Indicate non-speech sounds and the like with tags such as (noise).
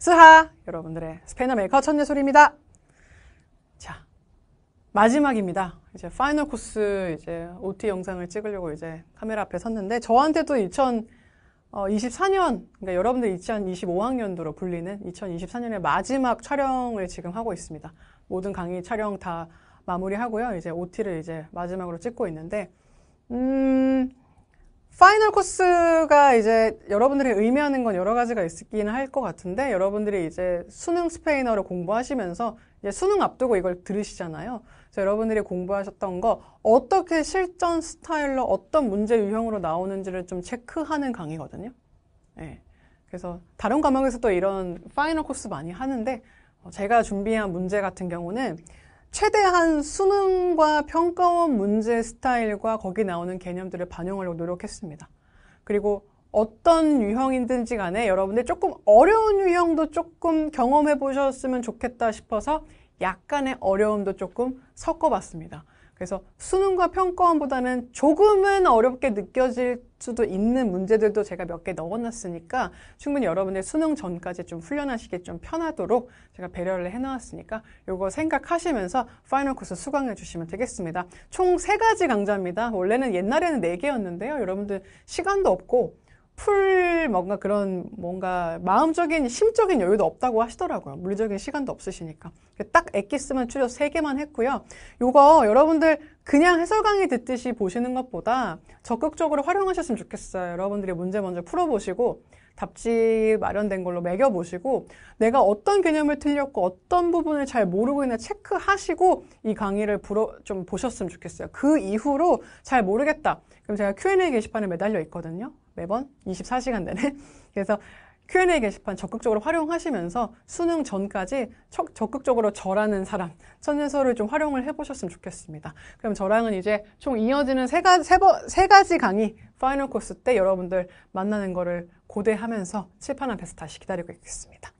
스하! 여러분들의 스페인어 메이커 천소리입니다 자, 마지막입니다. 이제 파이널 코스 이제 OT 영상을 찍으려고 이제 카메라 앞에 섰는데 저한테도 2024년, 그러니까 여러분들 2025학년도로 불리는 2024년의 마지막 촬영을 지금 하고 있습니다. 모든 강의 촬영 다 마무리하고요. 이제 OT를 이제 마지막으로 찍고 있는데, 음, 파이널 코스가 이제 여러분들이 의미하는 건 여러 가지가 있긴 할 것 같은데 여러분들이 이제 수능 스페인어를 공부하시면서 이제 수능 앞두고 이걸 들으시잖아요. 그래서 여러분들이 공부하셨던 거 어떻게 실전 스타일로 어떤 문제 유형으로 나오는지를 좀 체크하는 강의거든요. 네. 그래서 다른 과목에서도 이런 파이널 코스 많이 하는데 어, 제가 준비한 문제 같은 경우는 최대한 수능과 평가원 문제 스타일과 거기 나오는 개념들을 반영하려고 노력했습니다. 그리고 어떤 유형인든지 간에 여러분들 조금 어려운 유형도 조금 경험해 보셨으면 좋겠다 싶어서 약간의 어려움도 조금 섞어봤습니다. 그래서 수능과 평가원보다는 조금은 어렵게 느껴질 수도 있는 문제들도 제가 몇 개 넣어놨으니까 충분히 여러분의 수능 전까지 좀 훈련하시기 좀 편하도록 제가 배려를 해놓았으니까 이거 생각하시면서 파이널 코스 수강해 주시면 되겠습니다. 총 세가지 강좌입니다. 원래는 옛날에는 네개였는데요 여러분들 시간도 없고 풀 뭔가 그런 뭔가 마음적인 심적인 여유도 없다고 하시더라고요. 물리적인 시간도 없으시니까. 딱 엑기스만 추려 3개만 했고요. 요거 여러분들 그냥 해설 강의 듣듯이 보시는 것보다 적극적으로 활용하셨으면 좋겠어요. 여러분들이 문제 먼저 풀어보시고 답지 마련된 걸로 매겨보시고 내가 어떤 개념을 틀렸고 어떤 부분을 잘 모르고 있나 체크하시고 이 강의를 불어, 좀 보셨으면 좋겠어요. 그 이후로 잘 모르겠다. 그럼 제가 Q&A 게시판에 매달려 있거든요. 매번 24시간 내내. (laughs) 그래서 Q&A 게시판 적극적으로 활용하시면서 수능 전까지 적, 극적으로 저라는 사람, 천년서를좀 활용을 해보셨으면 좋겠습니다. 그럼 저랑은 이제 총 이어지는 세가 세, 번, 세 가지 강의 파이널 코스 때 여러분들 만나는 거를 고대하면서 칠판 앞에서 다시 기다리고 있겠습니다.